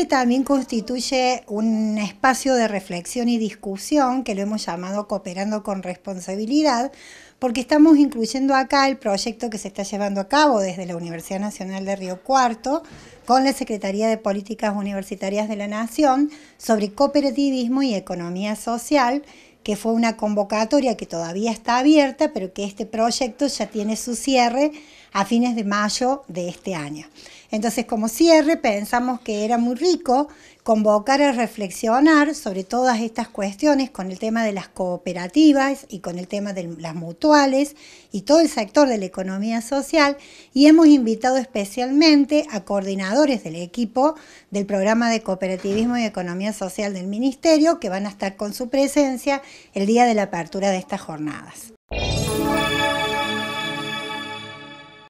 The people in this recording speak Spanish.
este también constituye un espacio de reflexión y discusión que lo hemos llamado Cooperando con Responsabilidad, porque estamos incluyendo acá el proyecto que se está llevando a cabo desde la Universidad Nacional de Río Cuarto con la Secretaría de Políticas Universitarias de la Nación sobre cooperativismo y economía social, que fue una convocatoria que todavía está abierta, pero que este proyecto ya tiene su cierre a fines de mayo de este año. Entonces, como cierre, pensamos que era muy rico convocar a reflexionar sobre todas estas cuestiones con el tema de las cooperativas y con el tema de las mutuales y todo el sector de la economía social y hemos invitado especialmente a coordinadores del equipo del programa de cooperativismo y economía social del Ministerio que van a estar con su presencia el día de la apertura de estas jornadas.